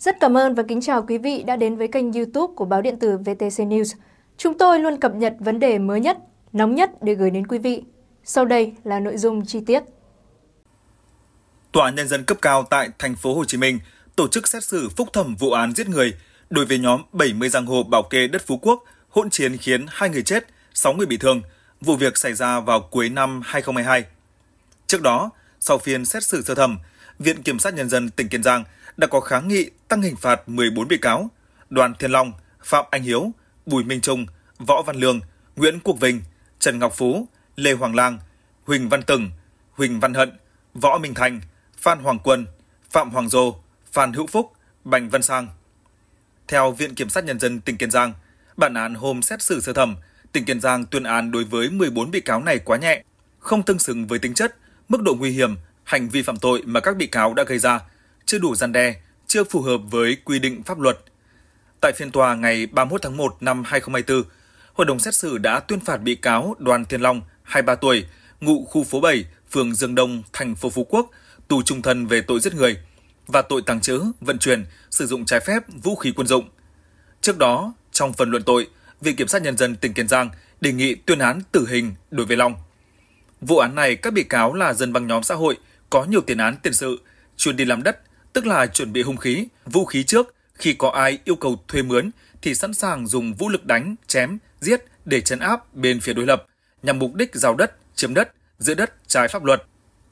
Rất cảm ơn và kính chào quý vị đã đến với kênh youtube của báo điện tử VTC News. Chúng tôi luôn cập nhật vấn đề mới nhất, nóng nhất để gửi đến quý vị. Sau đây là nội dung chi tiết. Tòa Nhân dân cấp cao tại thành phố Hồ Chí Minh tổ chức xét xử phúc thẩm vụ án giết người đối với nhóm 70 giang hồ bảo kê đất Phú Quốc, hỗn chiến khiến hai người chết, 6 người bị thương. Vụ việc xảy ra vào cuối năm 2022. Trước đó, sau phiên xét xử sơ thẩm, Viện Kiểm sát Nhân dân tỉnh Kiên Giang – đã có kháng nghị tăng hình phạt 14 bị cáo, Đoàn Thiên Long, Phạm Anh Hiếu, Bùi Minh Trung, Võ Văn Lương, Nguyễn Quốc Vinh, Trần Ngọc Phú, Lê Hoàng Lang, Huỳnh Văn Từng, Huỳnh Văn Hận, Võ Minh Thành, Phan Hoàng Quân, Phạm Hoàng Dô, Phan Hữu Phúc, Bành Văn Sang. Theo Viện Kiểm sát Nhân dân tỉnh Kiên Giang, bản án hôm xét xử sơ thẩm, tỉnh Kiên Giang tuyên án đối với 14 bị cáo này quá nhẹ, không tương xứng với tính chất, mức độ nguy hiểm, hành vi phạm tội mà các bị cáo đã gây ra – chưa đủ gian đe, chưa phù hợp với quy định pháp luật. Tại phiên tòa ngày 31 tháng 1 năm 2024, hội đồng xét xử đã tuyên phạt bị cáo Đoàn Thiên Long, 23 tuổi, ngụ khu phố 7, phường Dương Đông, thành phố Phú Quốc, tù trung thân về tội giết người và tội tàng trữ, vận chuyển, sử dụng trái phép vũ khí quân dụng. Trước đó, trong phần luận tội, Viện Kiểm sát Nhân dân tỉnh Kiên Giang đề nghị tuyên án tử hình đối với Long. Vụ án này các bị cáo là dân băng nhóm xã hội có nhiều tiền án tiền sự, chuyên đi làm đất, tức là chuẩn bị hung khí, vũ khí trước, khi có ai yêu cầu thuê mướn thì sẵn sàng dùng vũ lực đánh, chém, giết để chấn áp bên phía đối lập, nhằm mục đích giao đất, chiếm đất, giữ đất trái pháp luật.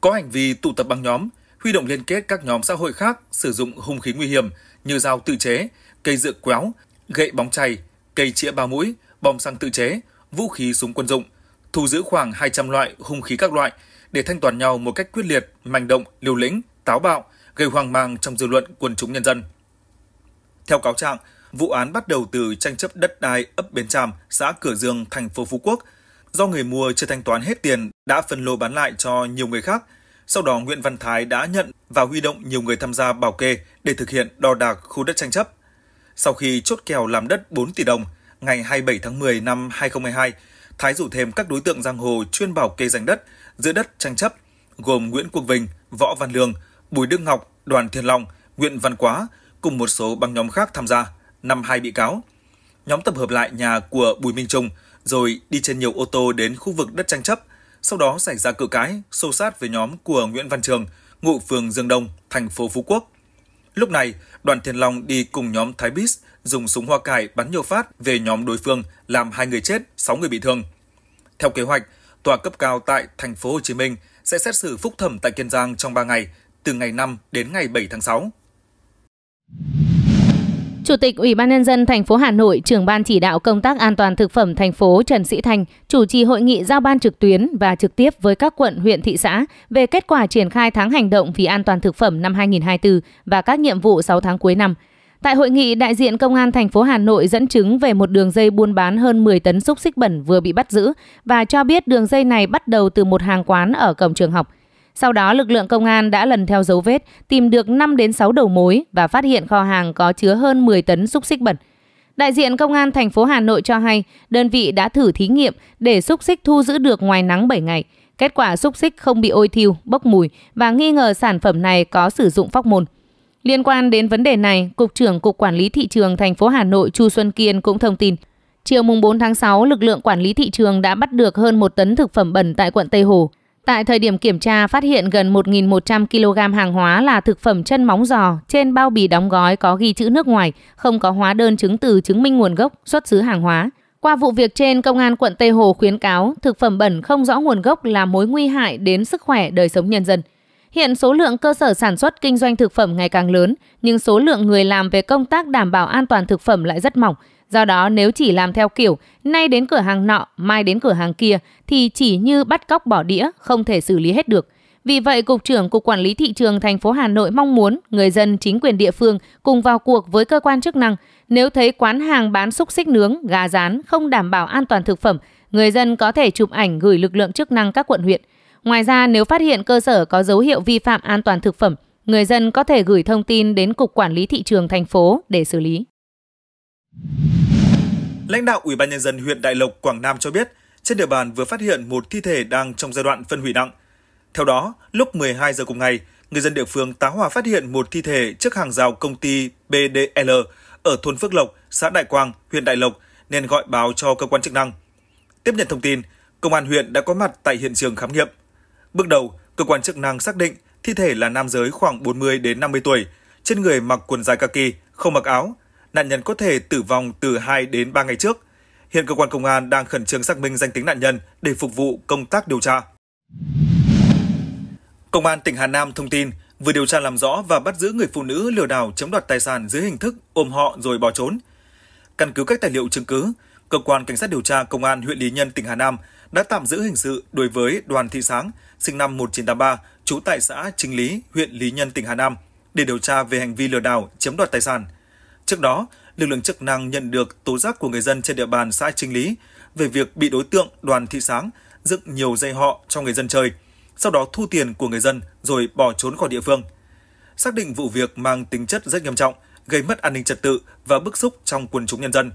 Có hành vi tụ tập băng nhóm, huy động liên kết các nhóm xã hội khác sử dụng hung khí nguy hiểm như dao tự chế, cây dựa quéo, gậy bóng chày, cây chĩa ba mũi, bom xăng tự chế, vũ khí súng quân dụng, thu giữ khoảng 200 loại hung khí các loại để thanh toán nhau một cách quyết liệt, manh động, liều lĩnh, táo bạo – gây hoang mang trong dư luận quần chúng nhân dân. Theo cáo trạng, vụ án bắt đầu từ tranh chấp đất đai ấp Bến Tràm, xã Cửa Dương, thành phố Phú Quốc, do người mua chưa thanh toán hết tiền đã phân lô bán lại cho nhiều người khác. Sau đó Nguyễn Văn Thái đã nhận và huy động nhiều người tham gia bảo kê để thực hiện đo đạc khu đất tranh chấp. Sau khi chốt kèo làm đất 4 tỷ đồng, ngày 27 tháng 10 năm 2022, Thái rủ thêm các đối tượng giang hồ chuyên bảo kê giành đất, giữ đất tranh chấp, gồm Nguyễn Quốc Vinh, Võ Văn Lương, Bùi Đức Ngọc, Đoàn Thiên Long, Nguyễn Văn Quá cùng một số băng nhóm khác tham gia, năm hai bị cáo. Nhóm tập hợp lại nhà của Bùi Minh Trung rồi đi trên nhiều ô tô đến khu vực đất tranh chấp, sau đó xảy ra cự cãi, xô sát với nhóm của Nguyễn Văn Trường, ngụ phường Dương Đông, thành phố Phú Quốc. Lúc này, đoàn Thiên Long đi cùng nhóm Thái Bích dùng súng hoa cải bắn nhiều phát về nhóm đối phương làm hai người chết, sáu người bị thương. Theo kế hoạch, tòa cấp cao tại thành phố Hồ Chí Minh sẽ xét xử phúc thẩm tại Kiên Giang trong 3 ngày từ ngày 5 đến ngày 7 tháng 6. Chủ tịch Ủy ban nhân dân thành phố Hà Nội, trưởng ban chỉ đạo công tác an toàn thực phẩm thành phố Trần Sĩ Thành chủ trì hội nghị giao ban trực tuyến và trực tiếp với các quận, huyện, thị xã về kết quả triển khai tháng hành động vì an toàn thực phẩm năm 2024 và các nhiệm vụ 6 tháng cuối năm. Tại hội nghị, đại diện Công an thành phố Hà Nội dẫn chứng về một đường dây buôn bán hơn 10 tấn xúc xích bẩn vừa bị bắt giữ và cho biết đường dây này bắt đầu từ một hàng quán ở cổng trường học. Sau đó, lực lượng công an đã lần theo dấu vết, tìm được 5 đến 6 đầu mối và phát hiện kho hàng có chứa hơn 10 tấn xúc xích bẩn. Đại diện Công an thành phố Hà Nội cho hay, đơn vị đã thử thí nghiệm để xúc xích thu giữ được ngoài nắng 7 ngày. Kết quả xúc xích không bị ôi thiêu, bốc mùi và nghi ngờ sản phẩm này có sử dụng phóc môn. Liên quan đến vấn đề này, Cục trưởng Cục Quản lý Thị trường thành phố Hà Nội Chu Xuân Kiên cũng thông tin. Chiều mùng 4 tháng 6, lực lượng quản lý thị trường đã bắt được hơn 1 tấn thực phẩm bẩn tại quận Tây Hồ. Tại thời điểm kiểm tra phát hiện gần 1.100 kg hàng hóa là thực phẩm chân móng giò, trên bao bì đóng gói có ghi chữ nước ngoài, không có hóa đơn chứng từ chứng minh nguồn gốc, xuất xứ hàng hóa. Qua vụ việc trên, Công an quận Tây Hồ khuyến cáo thực phẩm bẩn không rõ nguồn gốc là mối nguy hại đến sức khỏe đời sống nhân dân. Hiện số lượng cơ sở sản xuất kinh doanh thực phẩm ngày càng lớn, nhưng số lượng người làm về công tác đảm bảo an toàn thực phẩm lại rất mỏng, Do đó nếu chỉ làm theo kiểu nay đến cửa hàng nọ, mai đến cửa hàng kia thì chỉ như bắt cóc bỏ đĩa, không thể xử lý hết được. Vì vậy, Cục trưởng Cục Quản lý Thị trường thành phố Hà Nội mong muốn người dân, chính quyền địa phương cùng vào cuộc với cơ quan chức năng. Nếu thấy quán hàng bán xúc xích nướng, gà rán không đảm bảo an toàn thực phẩm, người dân có thể chụp ảnh gửi lực lượng chức năng các quận huyện. Ngoài ra, nếu phát hiện cơ sở có dấu hiệu vi phạm an toàn thực phẩm, người dân có thể gửi thông tin đến Cục Quản lý Thị trường thành phố để xử lý. Lãnh đạo Ủy ban nhân dân huyện Đại Lộc, Quảng Nam cho biết, trên địa bàn vừa phát hiện một thi thể đang trong giai đoạn phân hủy nặng. Theo đó, lúc 12 giờ cùng ngày, người dân địa phương tá hỏa phát hiện một thi thể trước hàng rào công ty BDL ở thôn Phước Lộc, xã Đại Quang, huyện Đại Lộc nên gọi báo cho cơ quan chức năng. Tiếp nhận thông tin, công an huyện đã có mặt tại hiện trường khám nghiệm. Bước đầu, cơ quan chức năng xác định thi thể là nam giới khoảng 40 đến 50 tuổi, trên người mặc quần dài kaki, không mặc áo, nạn nhân có thể tử vong từ 2 đến 3 ngày trước. Hiện cơ quan công an đang khẩn trương xác minh danh tính nạn nhân để phục vụ công tác điều tra. Công an tỉnh Hà Nam thông tin vừa điều tra làm rõ và bắt giữ người phụ nữ lừa đảo chiếm đoạt tài sản dưới hình thức ôm họ rồi bỏ trốn. Căn cứ các tài liệu chứng cứ, cơ quan cảnh sát điều tra công an huyện Lý Nhân tỉnh Hà Nam đã tạm giữ hình sự đối với Đoàn Thị Sáng, sinh năm 1983, trú tại xã Chính Lý, huyện Lý Nhân tỉnh Hà Nam để điều tra về hành vi lừa đảo chiếm đoạt tài sản. Trước đó, lực lượng chức năng nhận được tố giác của người dân trên địa bàn xã Trinh Lý về việc bị đối tượng Đoàn Thị Sáng dựng nhiều dây họ cho người dân chơi, sau đó thu tiền của người dân rồi bỏ trốn khỏi địa phương. Xác định vụ việc mang tính chất rất nghiêm trọng, gây mất an ninh trật tự và bức xúc trong quần chúng nhân dân.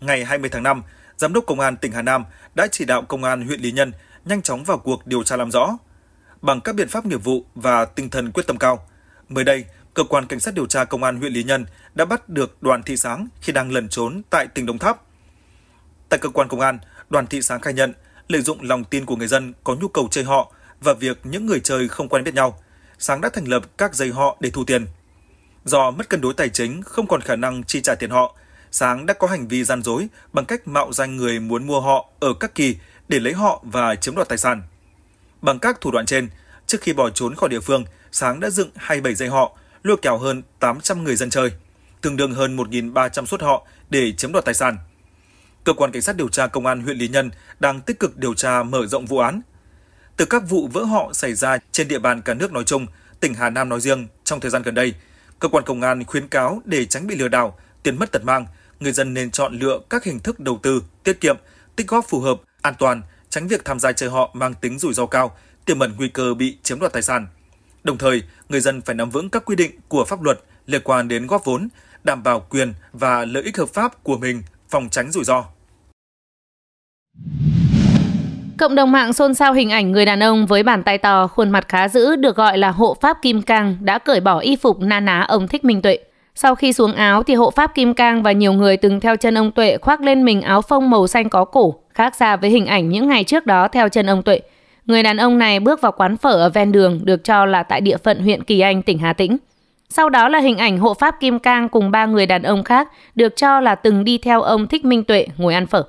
Ngày 20 tháng 5, Giám đốc Công an tỉnh Hà Nam đã chỉ đạo Công an huyện Lý Nhân nhanh chóng vào cuộc điều tra làm rõ. Bằng các biện pháp nghiệp vụ và tinh thần quyết tâm cao, mới đây, cơ quan cảnh sát điều tra công an huyện Lý Nhân đã bắt được Đoàn Thị Sáng khi đang lẩn trốn tại tỉnh Đồng Tháp. Tại cơ quan công an, Đoàn Thị Sáng khai nhận lợi dụng lòng tin của người dân có nhu cầu chơi họ và việc những người chơi không quen biết nhau, Sáng đã thành lập các dây họ để thu tiền. Do mất cân đối tài chính, không còn khả năng chi trả tiền họ, Sáng đã có hành vi gian dối bằng cách mạo danh người muốn mua họ ở các kỳ để lấy họ và chiếm đoạt tài sản. Bằng các thủ đoạn trên, trước khi bỏ trốn khỏi địa phương, Sáng đã dựng 27 dây họ lôi kéo hơn 800 người dân chơi, tương đương hơn 1.300 suất họ để chiếm đoạt tài sản. Cơ quan Cảnh sát điều tra Công an huyện Lý Nhân đang tích cực điều tra mở rộng vụ án. Từ các vụ vỡ họ xảy ra trên địa bàn cả nước nói chung, tỉnh Hà Nam nói riêng trong thời gian gần đây, cơ quan công an khuyến cáo để tránh bị lừa đảo, tiền mất tật mang, người dân nên chọn lựa các hình thức đầu tư, tiết kiệm, tích góp phù hợp, an toàn, tránh việc tham gia chơi họ mang tính rủi ro cao, tiềm ẩn nguy cơ bị chiếm đoạt tài sản. Đồng thời, người dân phải nắm vững các quy định của pháp luật liên quan đến góp vốn, đảm bảo quyền và lợi ích hợp pháp của mình, phòng tránh rủi ro. Cộng đồng mạng xôn xao hình ảnh người đàn ông với bàn tay to, khuôn mặt khá dữ được gọi là hộ pháp Kim Cang đã cởi bỏ y phục na ná ông Thích Minh Tuệ. Sau khi xuống áo thì hộ pháp Kim Cang và nhiều người từng theo chân ông Tuệ khoác lên mình áo phông màu xanh có cổ, khác xa với hình ảnh những ngày trước đó theo chân ông Tuệ – Người đàn ông này bước vào quán phở ở ven đường được cho là tại địa phận huyện Kỳ Anh, tỉnh Hà Tĩnh. Sau đó là hình ảnh hộ pháp Kim Cang cùng ba người đàn ông khác được cho là từng đi theo ông Thích Minh Tuệ ngồi ăn phở.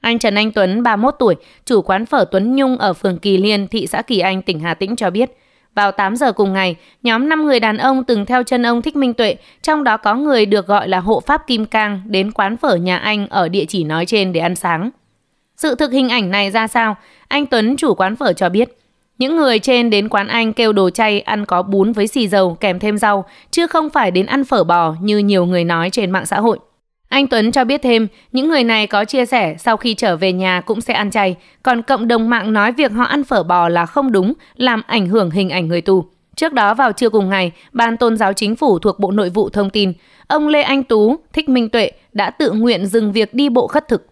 Anh Trần Anh Tuấn, 31 tuổi, chủ quán phở Tuấn Nhung ở phường Kỳ Liên, thị xã Kỳ Anh, tỉnh Hà Tĩnh cho biết, vào 8 giờ cùng ngày, nhóm 5 người đàn ông từng theo chân ông Thích Minh Tuệ, trong đó có người được gọi là hộ pháp Kim Cang đến quán phở nhà anh ở địa chỉ nói trên để ăn sáng. Sự thực hình ảnh này ra sao? Anh Tuấn chủ quán phở cho biết. Những người trên đến quán anh kêu đồ chay ăn có bún với xì dầu kèm thêm rau, chứ không phải đến ăn phở bò như nhiều người nói trên mạng xã hội. Anh Tuấn cho biết thêm, những người này có chia sẻ sau khi trở về nhà cũng sẽ ăn chay, còn cộng đồng mạng nói việc họ ăn phở bò là không đúng, làm ảnh hưởng hình ảnh người tù. Trước đó vào trưa cùng ngày, Ban Tôn giáo Chính phủ thuộc Bộ Nội vụ thông tin, ông Lê Anh Tú, Thích Minh Tuệ đã tự nguyện dừng việc đi bộ khất thực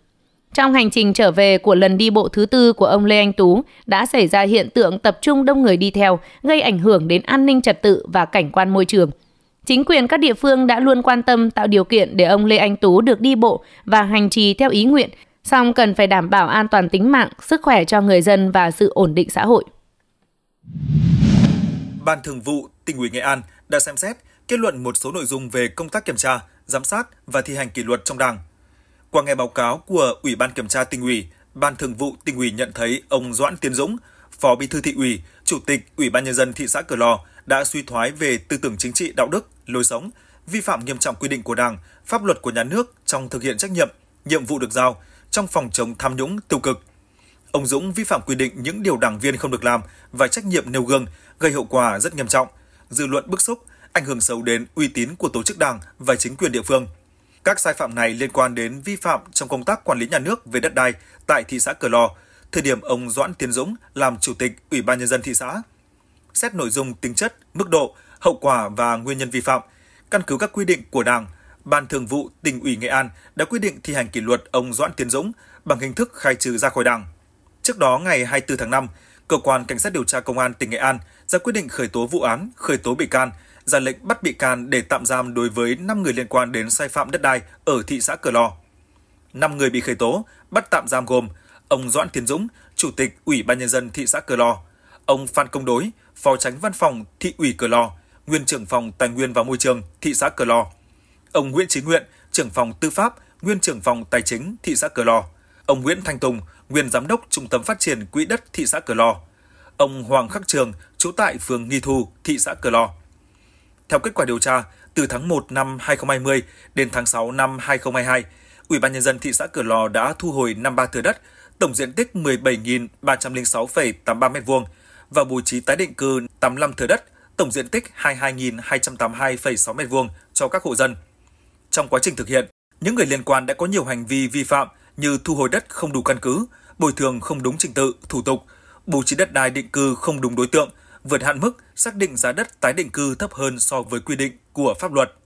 trong hành trình trở về của lần đi bộ thứ tư của ông Lê Anh Tú đã xảy ra hiện tượng tập trung đông người đi theo, gây ảnh hưởng đến an ninh trật tự và cảnh quan môi trường. Chính quyền các địa phương đã luôn quan tâm tạo điều kiện để ông Lê Anh Tú được đi bộ và hành trì theo ý nguyện, song cần phải đảm bảo an toàn tính mạng, sức khỏe cho người dân và sự ổn định xã hội. Ban Thường vụ tỉnh ủy Nghệ An đã xem xét kết luận một số nội dung về công tác kiểm tra, giám sát và thi hành kỷ luật trong Đảng – qua nghe báo cáo của Ủy ban Kiểm tra tỉnh ủy, Ban Thường vụ tỉnh ủy nhận thấy ông Doãn Tiến Dũng, Phó Bí thư thị ủy, Chủ tịch Ủy ban nhân dân thị xã Cửa Lò đã suy thoái về tư tưởng chính trị đạo đức, lối sống, vi phạm nghiêm trọng quy định của Đảng, pháp luật của nhà nước trong thực hiện trách nhiệm, nhiệm vụ được giao trong phòng chống tham nhũng tiêu cực. Ông Dũng vi phạm quy định những điều đảng viên không được làm và trách nhiệm nêu gương gây hậu quả rất nghiêm trọng, dư luận bức xúc, ảnh hưởng xấu đến uy tín của tổ chức đảng và chính quyền địa phương. Các sai phạm này liên quan đến vi phạm trong công tác quản lý nhà nước về đất đai tại thị xã Cửa Lò, thời điểm ông Doãn Tiến Dũng làm chủ tịch Ủy ban nhân dân thị xã. Xét nội dung, tính chất, mức độ, hậu quả và nguyên nhân vi phạm, căn cứ các quy định của Đảng, Ban Thường vụ tỉnh ủy Nghệ An đã quyết định thi hành kỷ luật ông Doãn Tiến Dũng bằng hình thức khai trừ ra khỏi Đảng. Trước đó ngày 24 tháng 5, cơ quan cảnh sát điều tra công an tỉnh Nghệ An ra quyết định khởi tố vụ án, khởi tố bị can ra lệnh bắt bị can để tạm giam đối với 5 người liên quan đến sai phạm đất đai ở thị xã Cửa Lò. 5 người bị khởi tố, bắt tạm giam gồm ông Doãn Tiến Dũng, Chủ tịch Ủy ban Nhân dân thị xã Cửa Lò, ông Phan Công Đối, Phó tránh văn phòng thị ủy Cửa Lò, Nguyên trưởng phòng Tài nguyên và Môi trường thị xã Cửa Lò, ông Nguyễn Chí Nguyện, trưởng phòng Tư pháp, Nguyên trưởng phòng Tài chính thị xã Cửa Lò, ông Nguyễn Thanh Tùng, Nguyên giám đốc Trung tâm Phát triển Quỹ đất thị xã Cửa Lò, ông Hoàng Khắc Trường, trú tại phường Nghi Thu, thị xã Cửa Lò, theo kết quả điều tra, từ tháng 1 năm 2020 đến tháng 6 năm 2022, Ủy ban nhân dân thị xã Cửa Lò đã thu hồi 53 thửa đất, tổng diện tích 17.306,83 m2 và bố trí tái định cư 85 thửa đất, tổng diện tích 22.282,6 m2 cho các hộ dân. Trong quá trình thực hiện, những người liên quan đã có nhiều hành vi vi phạm như thu hồi đất không đủ căn cứ, bồi thường không đúng trình tự, thủ tục, bố trí đất đai định cư không đúng đối tượng, vượt hạn mức, xác định giá đất tái định cư thấp hơn so với quy định của pháp luật.